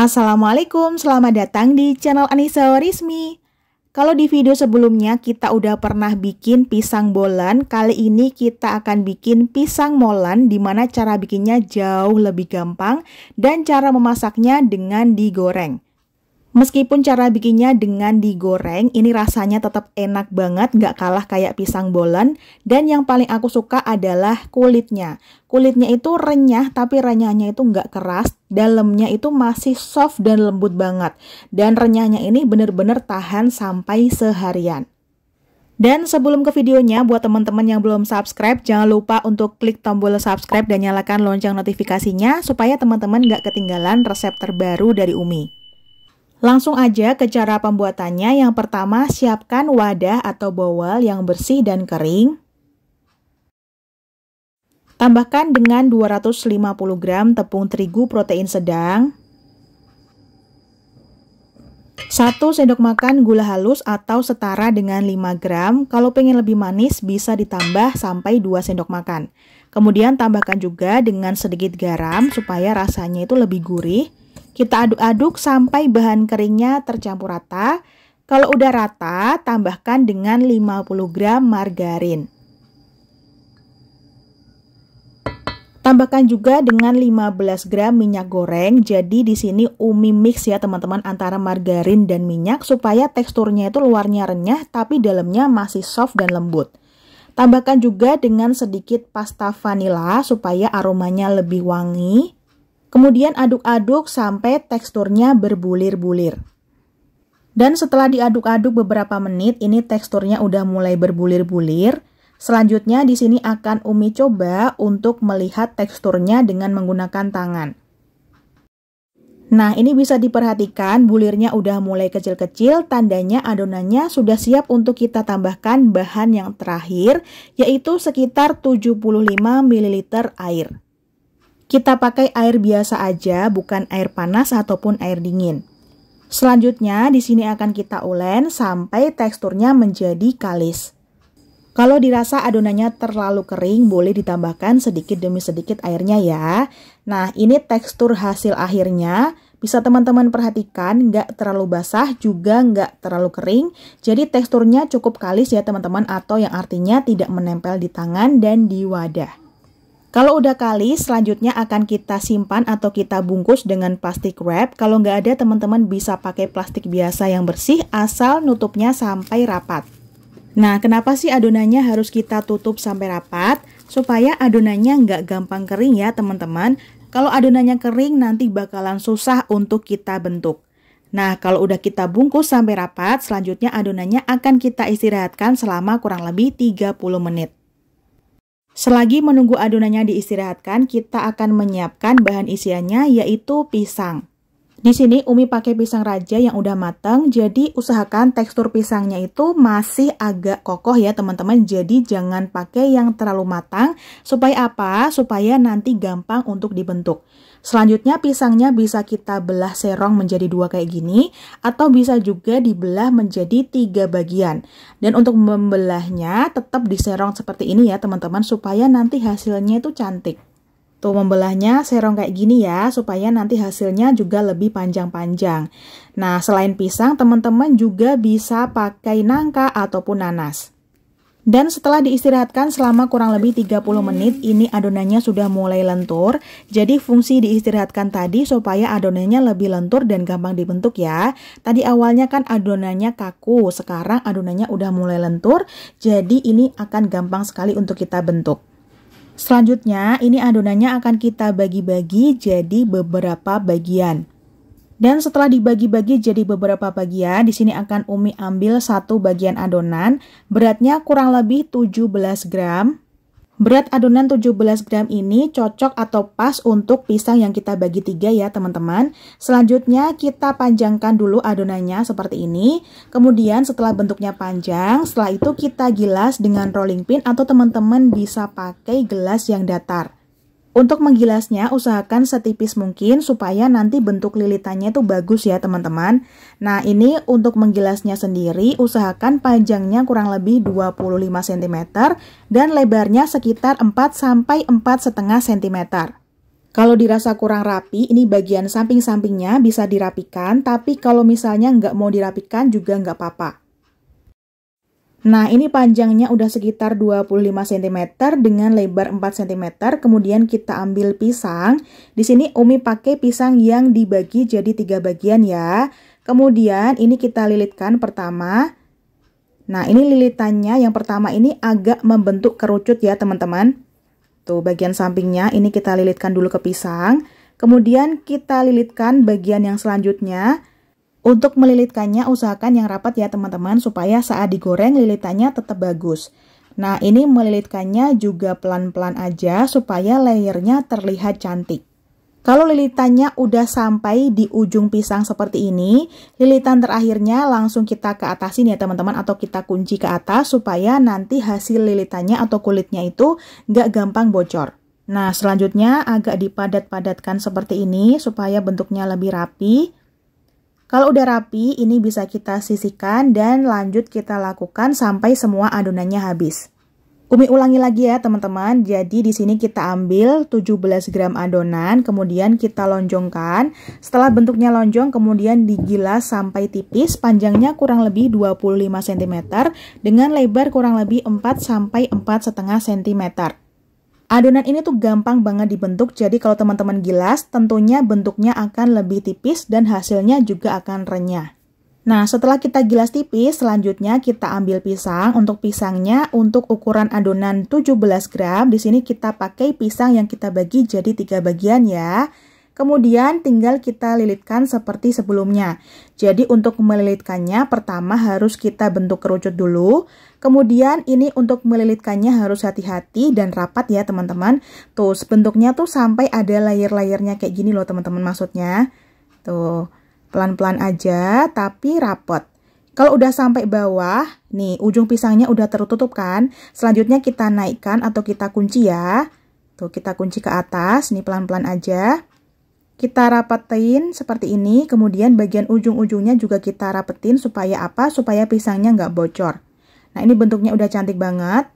Assalamualaikum, selamat datang di channel Anissa Warismi. Kalau di video sebelumnya kita udah pernah bikin pisang bolan, kali ini kita akan bikin pisang molan dimana cara bikinnya jauh lebih gampang dan cara memasaknya dengan digoreng. Meskipun cara bikinnya dengan digoreng, ini rasanya tetap enak banget, nggak kalah kayak pisang bolen. Dan yang paling aku suka adalah kulitnya. Kulitnya itu renyah, tapi renyahnya itu nggak keras. Dalamnya itu masih soft dan lembut banget. Dan renyahnya ini bener-bener tahan sampai seharian. Dan sebelum ke videonya, buat teman-teman yang belum subscribe, jangan lupa untuk klik tombol subscribe dan nyalakan lonceng notifikasinya supaya teman-teman nggak ketinggalan resep terbaru dari Umi. Langsung aja ke cara pembuatannya. Yang pertama, siapkan wadah atau bowl yang bersih dan kering. Tambahkan dengan 250 gram tepung terigu protein sedang, 1 sendok makan gula halus atau setara dengan 5 gram. Kalau pengen lebih manis bisa ditambah sampai 2 sendok makan. Kemudian tambahkan juga dengan sedikit garam supaya rasanya itu lebih gurih. Kita aduk-aduk sampai bahan keringnya tercampur rata. Kalau udah rata, tambahkan dengan 50 gram margarin. Tambahkan juga dengan 15 gram minyak goreng. Jadi di sini umi mix ya teman-teman antara margarin dan minyak supaya teksturnya itu luarnya renyah tapi dalamnya masih soft dan lembut. Tambahkan juga dengan sedikit pasta vanila supaya aromanya lebih wangi. Kemudian aduk-aduk sampai teksturnya berbulir-bulir. Dan setelah diaduk-aduk beberapa menit, ini teksturnya udah mulai berbulir-bulir. Selanjutnya di sini akan Umi coba untuk melihat teksturnya dengan menggunakan tangan. Nah, ini bisa diperhatikan bulirnya udah mulai kecil-kecil, tandanya adonannya sudah siap untuk kita tambahkan bahan yang terakhir, yaitu sekitar 75 ml air. Kita pakai air biasa aja, bukan air panas ataupun air dingin. Selanjutnya, di sini akan kita ulen sampai teksturnya menjadi kalis. Kalau dirasa adonannya terlalu kering, boleh ditambahkan sedikit demi sedikit airnya ya. Nah, ini tekstur hasil akhirnya. Bisa teman-teman perhatikan, nggak terlalu basah, juga nggak terlalu kering. Jadi teksturnya cukup kalis ya teman-teman, atau yang artinya tidak menempel di tangan dan di wadah. Kalau udah kali, selanjutnya akan kita simpan atau kita bungkus dengan plastik wrap. Kalau nggak ada, teman-teman bisa pakai plastik biasa yang bersih, asal nutupnya sampai rapat. Nah, kenapa sih adonannya harus kita tutup sampai rapat? Supaya adonannya nggak gampang kering ya, teman-teman. Kalau adonannya kering, nanti bakalan susah untuk kita bentuk. Nah, kalau udah kita bungkus sampai rapat, selanjutnya adonannya akan kita istirahatkan selama kurang lebih 30 menit. Selagi menunggu adonannya diistirahatkan, kita akan menyiapkan bahan isiannya yaitu pisang. Di sini Umi pakai pisang raja yang udah matang, jadi usahakan tekstur pisangnya itu masih agak kokoh ya teman-teman. Jadi jangan pakai yang terlalu matang, supaya apa? Supaya nanti gampang untuk dibentuk. Selanjutnya pisangnya bisa kita belah serong menjadi dua kayak gini, atau bisa juga dibelah menjadi tiga bagian. Dan untuk membelahnya tetap diserong seperti ini ya teman-teman, supaya nanti hasilnya itu cantik. Tuh gitu, membelahnya serong kayak gini ya, supaya nanti hasilnya juga lebih panjang-panjang. Nah, selain pisang, teman-teman juga bisa pakai nangka ataupun nanas. Dan setelah diistirahatkan selama kurang lebih 30 menit, ini adonannya sudah mulai lentur. Jadi fungsi diistirahatkan tadi supaya adonannya lebih lentur dan gampang dibentuk ya. Tadi awalnya kan adonannya kaku, sekarang adonannya udah mulai lentur. Jadi ini akan gampang sekali untuk kita bentuk. Selanjutnya, ini adonannya akan kita bagi-bagi jadi beberapa bagian. Dan setelah dibagi-bagi jadi beberapa bagian, di sini akan Umi ambil satu bagian adonan, beratnya kurang lebih 17 gram. Berat adonan 17 gram ini cocok atau pas untuk pisang yang kita bagi tiga ya teman-teman. Selanjutnya kita panjangkan dulu adonannya seperti ini. Kemudian setelah bentuknya panjang, setelah itu kita gilas dengan rolling pin atau teman-teman bisa pakai gelas yang datar. Untuk menggilasnya, usahakan setipis mungkin supaya nanti bentuk lilitannya itu bagus ya teman-teman. Nah ini untuk menggilasnya sendiri, usahakan panjangnya kurang lebih 25 cm dan lebarnya sekitar 4 setengah cm. Kalau dirasa kurang rapi, ini bagian samping-sampingnya bisa dirapikan, tapi kalau misalnya nggak mau dirapikan juga nggak apa-apa. Nah, ini panjangnya udah sekitar 25 cm dengan lebar 4 cm. Kemudian kita ambil pisang. Di sini Umi pakai pisang yang dibagi jadi tiga bagian ya. Kemudian ini kita lilitkan pertama. Nah, ini lilitannya yang pertama ini agak membentuk kerucut ya, teman-teman. Tuh, bagian sampingnya ini kita lilitkan dulu ke pisang. Kemudian kita lilitkan bagian yang selanjutnya. Untuk melilitkannya usahakan yang rapat ya teman-teman supaya saat digoreng lilitannya tetap bagus. Nah ini melilitkannya juga pelan-pelan aja supaya layernya terlihat cantik. Kalau lilitannya udah sampai di ujung pisang seperti ini, lilitan terakhirnya langsung kita ke atas ini ya teman-teman atau kita kunci ke atas supaya nanti hasil lilitannya atau kulitnya itu nggak gampang bocor. Nah selanjutnya agak dipadat-padatkan seperti ini supaya bentuknya lebih rapi. Kalau udah rapi, ini bisa kita sisihkan dan lanjut kita lakukan sampai semua adonannya habis. Umi ulangi lagi ya teman-teman. Jadi di sini kita ambil 17 gram adonan, kemudian kita lonjongkan. Setelah bentuknya lonjong, kemudian digilas sampai tipis, panjangnya kurang lebih 25 cm dengan lebar kurang lebih 4 sampai 4,5 cm. Adonan ini tuh gampang banget dibentuk, jadi kalau teman-teman gilas, tentunya bentuknya akan lebih tipis dan hasilnya juga akan renyah. Nah, setelah kita gilas tipis, selanjutnya kita ambil pisang. Untuk pisangnya, untuk ukuran adonan 17 gram, di sini kita pakai pisang yang kita bagi jadi tiga bagian ya. Kemudian tinggal kita lilitkan seperti sebelumnya. Jadi untuk melilitkannya pertama harus kita bentuk kerucut dulu. Kemudian ini untuk melilitkannya harus hati-hati dan rapat ya teman-teman. Tuh bentuknya tuh sampai ada layer-layernya kayak gini loh teman-teman maksudnya. Tuh pelan-pelan aja tapi rapat. Kalau udah sampai bawah, nih ujung pisangnya udah tertutup kan? Selanjutnya kita naikkan atau kita kunci ya. Tuh kita kunci ke atas, nih pelan-pelan aja kita rapetin seperti ini, kemudian bagian ujung-ujungnya juga kita rapetin supaya apa? Supaya pisangnya nggak bocor. Nah ini bentuknya udah cantik banget.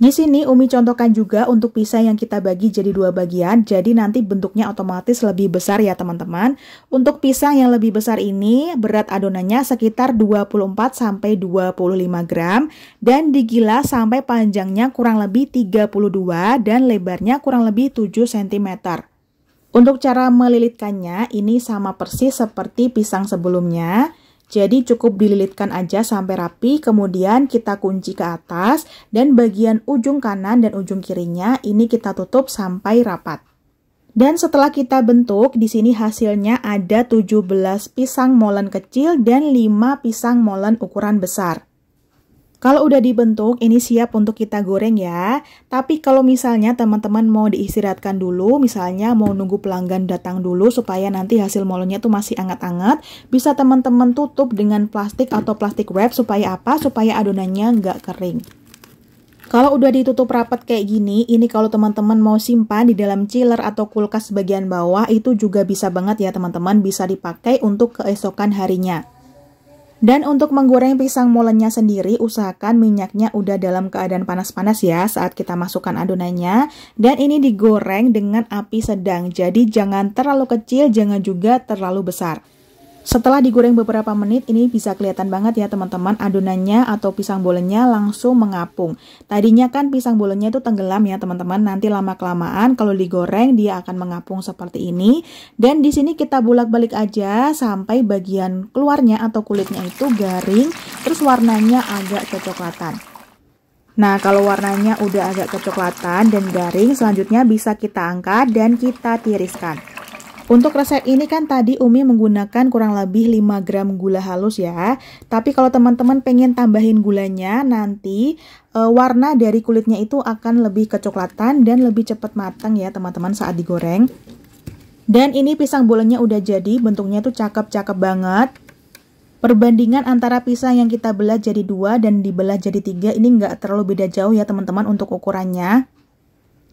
Di sini Umi contohkan juga untuk pisang yang kita bagi jadi dua bagian, jadi nanti bentuknya otomatis lebih besar ya teman-teman. Untuk pisang yang lebih besar ini, berat adonannya sekitar 24-25 gram, dan digilas sampai panjangnya kurang lebih 32 dan lebarnya kurang lebih 7 cm. Untuk cara melilitkannya, ini sama persis seperti pisang sebelumnya. Jadi cukup dililitkan aja sampai rapi, kemudian kita kunci ke atas dan bagian ujung kanan dan ujung kirinya ini kita tutup sampai rapat. Dan setelah kita bentuk, di sini hasilnya ada 17 pisang molen kecil dan 5 pisang molen ukuran besar. Kalau udah dibentuk, ini siap untuk kita goreng ya. Tapi kalau misalnya teman-teman mau diistirahatkan dulu, misalnya mau nunggu pelanggan datang dulu supaya nanti hasil molonya tuh masih anget-anget, bisa teman-teman tutup dengan plastik atau plastik wrap supaya apa? Supaya adonannya nggak kering. Kalau udah ditutup rapat kayak gini, ini kalau teman-teman mau simpan di dalam chiller atau kulkas bagian bawah, itu juga bisa banget ya teman-teman, bisa dipakai untuk keesokan harinya. Dan untuk menggoreng pisang molennya sendiri, usahakan minyaknya udah dalam keadaan panas-panas ya saat kita masukkan adonannya. Dan ini digoreng dengan api sedang, jadi jangan terlalu kecil, jangan juga terlalu besar. Setelah digoreng beberapa menit, ini bisa kelihatan banget ya teman-teman, adonannya atau pisang bolenya langsung mengapung. Tadinya kan pisang bolenya itu tenggelam ya teman-teman, nanti lama-kelamaan kalau digoreng dia akan mengapung seperti ini. Dan di sini kita bolak-balik aja sampai bagian keluarnya atau kulitnya itu garing, terus warnanya agak kecoklatan. Nah, kalau warnanya udah agak kecoklatan dan garing, selanjutnya bisa kita angkat dan kita tiriskan. Untuk resep ini kan tadi Umi menggunakan kurang lebih 5 gram gula halus ya. Tapi kalau teman-teman pengen tambahin gulanya nanti e, warna dari kulitnya itu akan lebih kecoklatan dan lebih cepat matang ya teman-teman saat digoreng. Dan ini pisang bolanya udah jadi, bentuknya tuh cakep-cakep banget. Perbandingan antara pisang yang kita belah jadi dua dan dibelah jadi tiga ini nggak terlalu beda jauh ya teman-teman untuk ukurannya.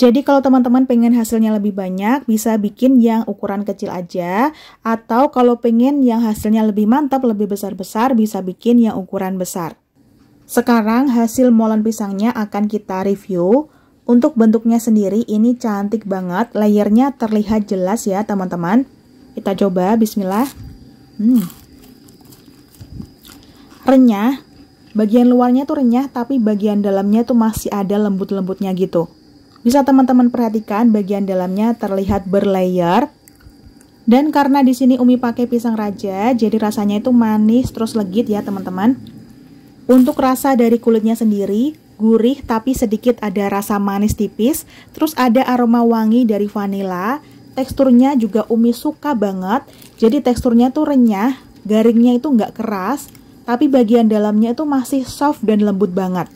Jadi kalau teman-teman pengen hasilnya lebih banyak, bisa bikin yang ukuran kecil aja. Atau kalau pengen yang hasilnya lebih mantap, lebih besar-besar, bisa bikin yang ukuran besar. Sekarang hasil molen pisangnya akan kita review. Untuk bentuknya sendiri ini cantik banget, layernya terlihat jelas ya teman-teman. Kita coba, bismillah. Hmm. Renyah, bagian luarnya tuh renyah tapi bagian dalamnya tuh masih ada lembut-lembutnya gitu. Bisa teman-teman perhatikan bagian dalamnya terlihat berlayer. Dan karena di sini Umi pakai pisang raja, jadi rasanya itu manis terus legit ya teman-teman. Untuk rasa dari kulitnya sendiri, gurih tapi sedikit ada rasa manis tipis, terus ada aroma wangi dari vanila, teksturnya juga Umi suka banget, jadi teksturnya tuh renyah, garingnya itu nggak keras, tapi bagian dalamnya itu masih soft dan lembut banget.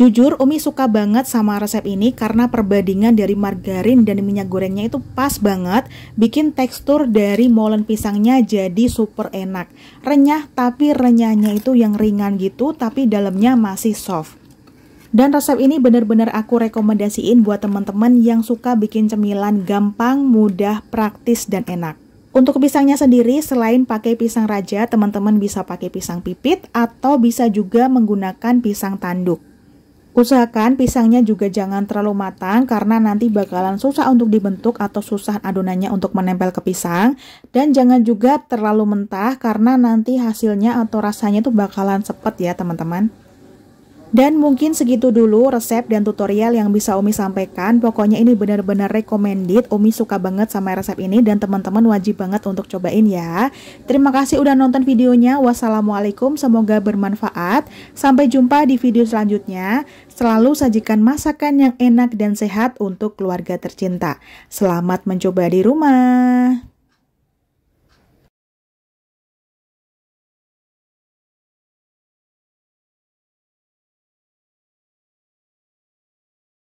Jujur Umi suka banget sama resep ini karena perbandingan dari margarin dan minyak gorengnya itu pas banget bikin tekstur dari molen pisangnya jadi super enak. Renyah tapi renyahnya itu yang ringan gitu tapi dalamnya masih soft. Dan resep ini benar-benar aku rekomendasiin buat teman-teman yang suka bikin cemilan gampang, mudah, praktis, dan enak. Untuk pisangnya sendiri, selain pakai pisang raja, teman-teman bisa pakai pisang pipit atau bisa juga menggunakan pisang tanduk. Usahakan pisangnya juga jangan terlalu matang karena nanti bakalan susah untuk dibentuk atau susah adonannya untuk menempel ke pisang. Dan jangan juga terlalu mentah karena nanti hasilnya atau rasanya itu bakalan sepet ya teman-teman. Dan mungkin segitu dulu resep dan tutorial yang bisa Umi sampaikan. Pokoknya ini benar-benar recommended. Umi suka banget sama resep ini dan teman-teman wajib banget untuk cobain ya. Terima kasih udah nonton videonya. Wassalamualaikum, semoga bermanfaat. Sampai jumpa di video selanjutnya. Selalu sajikan masakan yang enak dan sehat untuk keluarga tercinta. Selamat mencoba di rumah.